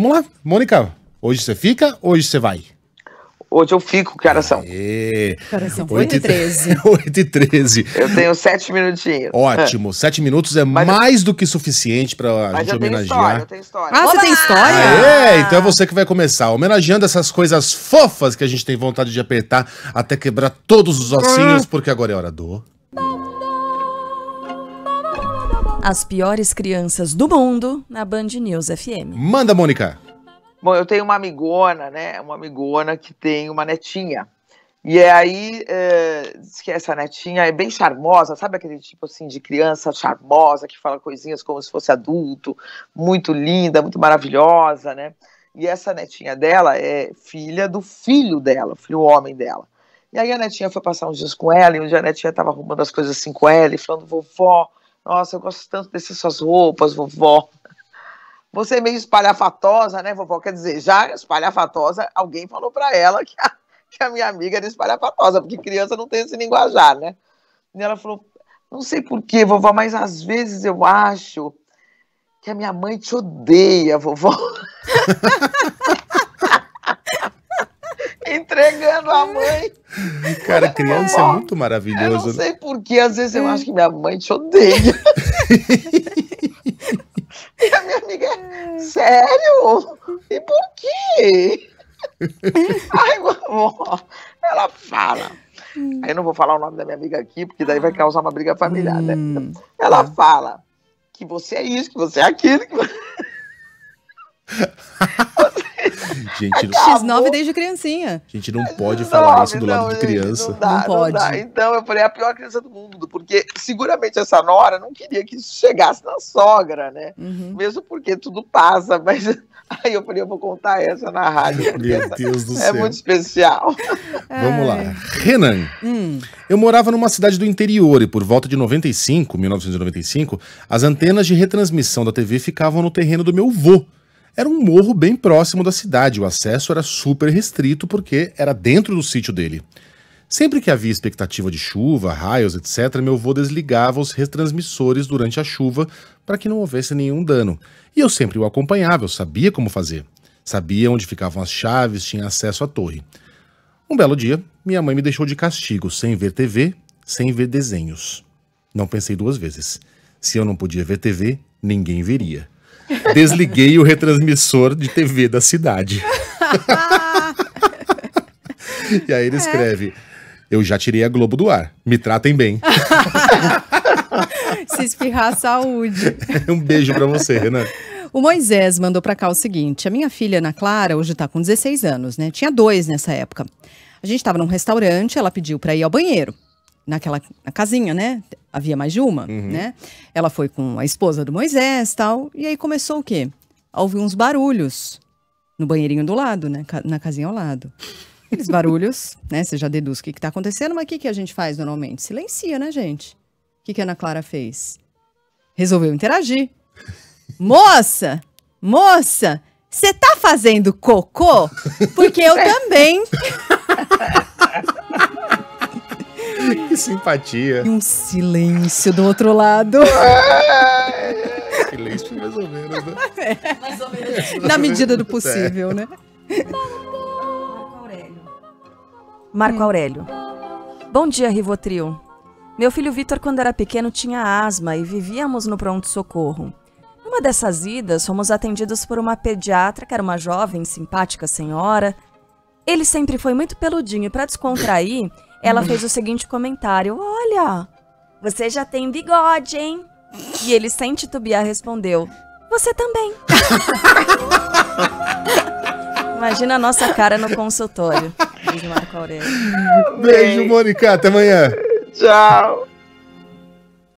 Vamos lá, Mônica. Hoje você fica, hoje você vai? Hoje eu fico, que horas são? Aê. Que horas são? 8 h 13. 8 h 13. Eu tenho 7 minutinhos. Ótimo, 7 minutos é Mas mais eu... do que suficiente pra Mas gente eu homenagear. Tenho história, eu tenho história. Ah, Olá! você tem história? É, então é você que vai começar, homenageando essas coisas fofas que a gente tem vontade de apertar até quebrar todos os ossinhos, ah. porque agora é hora do. As piores crianças do mundo na Band News FM. Manda, Mônica! Bom, eu tenho uma amigona, né? Uma amigona que tem uma netinha. E é aí, é, diz que essa netinha é bem charmosa, sabe aquele tipo assim de criança charmosa que fala coisinhas como se fosse adulto, muito linda, muito maravilhosa, né? E essa netinha dela é filha do filho dela, filho homem dela. E aí a netinha foi passar uns dias com ela, e um dia a netinha estava arrumando as coisas assim com ela, e falando, vovó, nossa, eu gosto tanto dessas suas roupas, vovó. Você é meio espalhafatosa, né, vovó? Quer dizer, já espalhafatosa, alguém falou para ela que a, que a, minha amiga era espalhafatosa, porque criança não tem esse linguajar, né? E ela falou: Não sei porquê, vovó, mas às vezes eu acho que a minha mãe te odeia, vovó. entregando a mãe. Cara, criança é muito maravilhoso. Eu não né? sei porque, às vezes eu é. acho que minha mãe te odeia. e a minha amiga, sério? E por quê? Ai, vovó, ela fala. Aí eu não vou falar o nome da minha amiga aqui, porque daí vai causar uma briga familiar, né? Hum, ela tá. fala que você é isso, que você é aquilo. Que... Gente, não... X9 desde criancinha. A gente não pode falar isso do não, lado de criança. Não, dá, não pode. Não então eu falei, é a pior criança do mundo, porque seguramente essa nora não queria que isso chegasse na sogra, né? Uhum. Mesmo porque tudo passa, mas aí eu falei, eu vou contar essa na rádio. Meu Deus do é céu. É muito especial. É. Vamos lá. Renan, hum. eu morava numa cidade do interior e por volta de 95, 1995, as antenas de retransmissão da TV ficavam no terreno do meu vô era um morro bem próximo da cidade, o acesso era super restrito porque era dentro do sítio dele. Sempre que havia expectativa de chuva, raios, etc., meu avô desligava os retransmissores durante a chuva para que não houvesse nenhum dano. E eu sempre o acompanhava, eu sabia como fazer. Sabia onde ficavam as chaves, tinha acesso à torre. Um belo dia, minha mãe me deixou de castigo, sem ver TV, sem ver desenhos. Não pensei duas vezes. Se eu não podia ver TV, ninguém veria. Desliguei o retransmissor de TV da cidade. e aí ele é. escreve: Eu já tirei a Globo do ar. Me tratem bem. Se espirrar, saúde. um beijo para você, Renan. O Moisés mandou para cá o seguinte: a minha filha Ana Clara hoje está com 16 anos, né? Tinha dois nessa época. A gente estava num restaurante, ela pediu para ir ao banheiro naquela na casinha, né? Havia mais de uma, uhum. né? Ela foi com a esposa do Moisés tal. E aí começou o quê? Houve uns barulhos no banheirinho do lado, né? Na casinha ao lado. Aqueles barulhos, né? Você já deduz o que, está acontecendo, mas o que, que a gente faz normalmente? Silencia, né, gente? O que, que a Ana Clara fez? Resolveu interagir. Moça! Moça! Você tá fazendo cocô? Porque eu também que simpatia. E um silêncio do outro lado. É, silêncio mais ou menos, né? É. Mais ou menos. Na medida do é. possível, é. né? Marco Aurélio. Marco Aurélio. Bom dia, Rivotril. Meu filho Vitor, quando era pequeno, tinha asma e vivíamos no pronto-socorro. Numa dessas idas, fomos atendidos por uma pediatra, que era uma jovem, simpática senhora. Ele sempre foi muito peludinho e, para descontrair, ela uhum. fez o seguinte comentário: Olha, você já tem bigode, hein? E ele, sem titubear, respondeu: Você também. Imagina a nossa cara no consultório. Beijo, Marco Aurélio. Beijo, Mônica. Até amanhã. Tchau.